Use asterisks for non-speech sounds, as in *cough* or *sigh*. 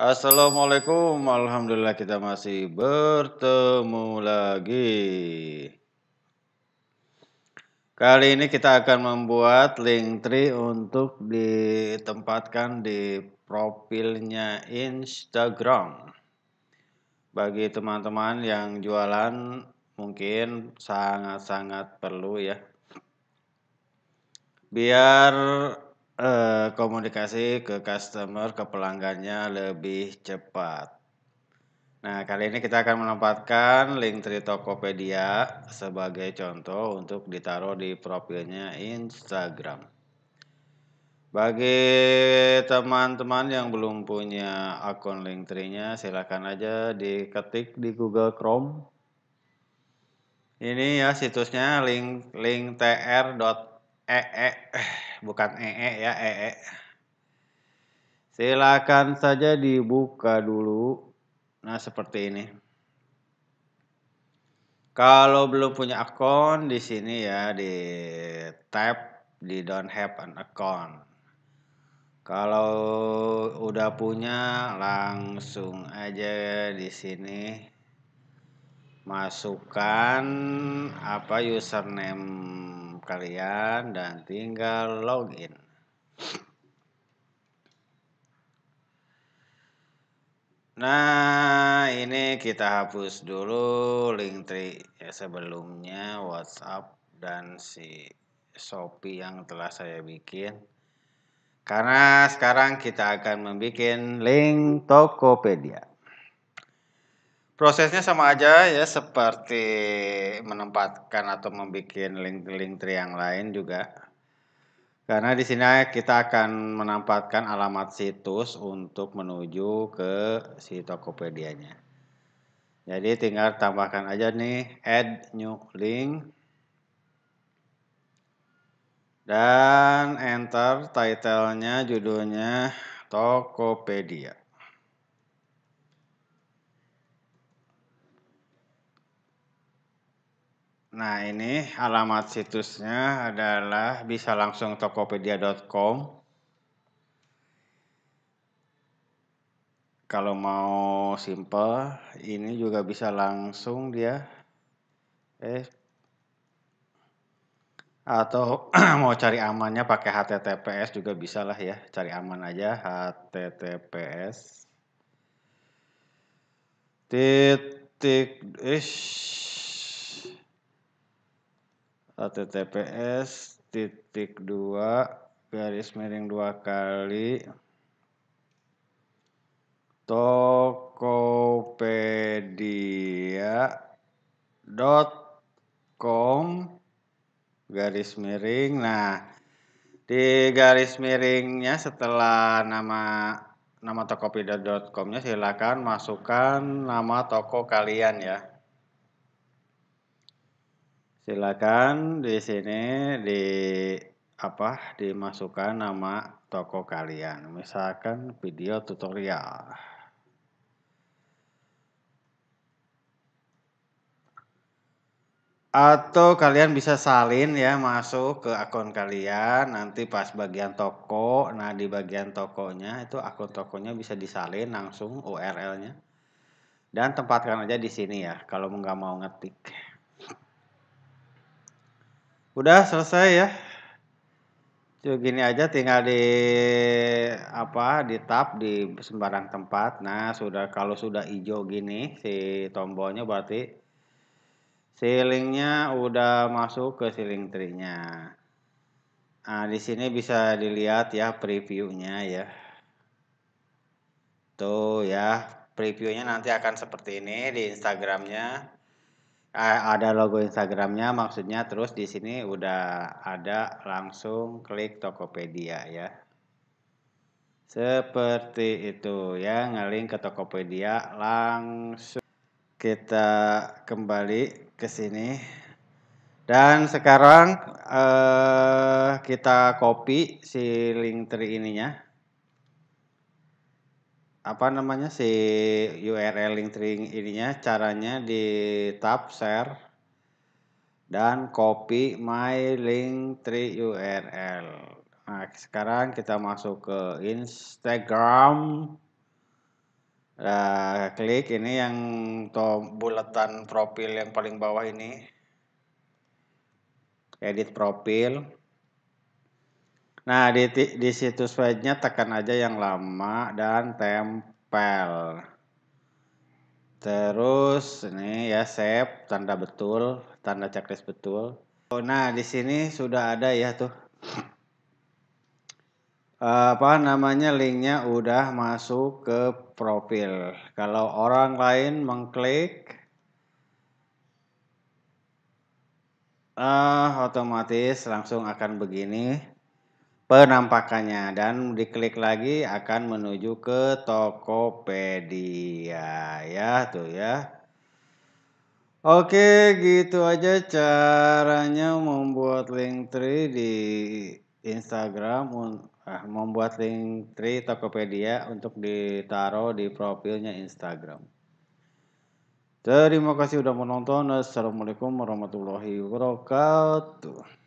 Assalamualaikum, alhamdulillah kita masih bertemu lagi. Kali ini kita akan membuat link tree untuk ditempatkan di profilnya Instagram. Bagi teman-teman yang jualan mungkin sangat-sangat perlu ya. Biar Eh, komunikasi ke customer, ke pelanggannya lebih cepat. Nah, kali ini kita akan menempatkan link dari Tokopedia sebagai contoh untuk ditaruh di profilnya Instagram. Bagi teman-teman yang belum punya akun link nya silahkan aja diketik di Google Chrome. Ini ya situsnya link linktr.com ee *sighs* bukan ee ya ee silakan saja dibuka dulu nah seperti ini kalau belum punya akun di sini ya di tab di don't have an account kalau udah punya langsung aja di sini masukkan apa username kalian dan tinggal login. Nah, ini kita hapus dulu link tri ya, sebelumnya WhatsApp dan si Shopee yang telah saya bikin. Karena sekarang kita akan membuat link Tokopedia. Prosesnya sama aja ya seperti menempatkan atau membuat link-link tree yang lain juga. Karena di sini kita akan menempatkan alamat situs untuk menuju ke si Tokopedia-nya. Jadi tinggal tambahkan aja nih add new link dan enter title-nya judulnya Tokopedia. Nah ini alamat situsnya adalah bisa langsung tokopedia.com. Kalau mau simple, ini juga bisa langsung dia. Eh, atau *clears throat* mau cari amannya pakai HTTPS juga bisa lah ya. Cari aman aja HTTPS. Titik, ish https titik dua garis miring dua kali tokopedia dot com garis miring nah di garis miringnya setelah nama nama tokopedia.com-nya silakan masukkan nama toko kalian ya silakan di sini di apa dimasukkan nama toko kalian misalkan video tutorial atau kalian bisa salin ya masuk ke akun kalian nanti pas bagian toko nah di bagian tokonya itu akun tokonya bisa disalin langsung URL-nya dan tempatkan aja di sini ya kalau nggak mau ngetik udah selesai ya Cuk, gini aja tinggal di apa di tab di sembarang tempat nah sudah kalau sudah hijau gini si tombolnya berarti ceilingnya udah masuk ke siling trinya nah di sini bisa dilihat ya previewnya ya tuh ya previewnya nanti akan seperti ini di instagramnya Eh, ada logo Instagramnya maksudnya terus di sini udah ada langsung klik Tokopedia ya seperti itu ya ngeling ke Tokopedia langsung kita kembali ke sini dan sekarang eh, kita copy si link tree ininya apa namanya si URL link tree ininya caranya di tab share dan copy my link tree URL. Nah, sekarang kita masuk ke Instagram. Nah, klik ini yang tombol bulatan profil yang paling bawah ini. Edit profil. Nah, di, di situs webnya tekan aja yang lama dan tempel. Terus ini ya save tanda betul, tanda checklist betul. Oh, nah, di sini sudah ada ya tuh. Eh, apa namanya linknya udah masuk ke profil. Kalau orang lain mengklik uh, otomatis langsung akan begini penampakannya dan diklik lagi akan menuju ke Tokopedia ya tuh ya Oke gitu aja caranya membuat link tree di Instagram ah, membuat link tree Tokopedia untuk ditaruh di profilnya Instagram Terima kasih sudah menonton Assalamualaikum warahmatullahi wabarakatuh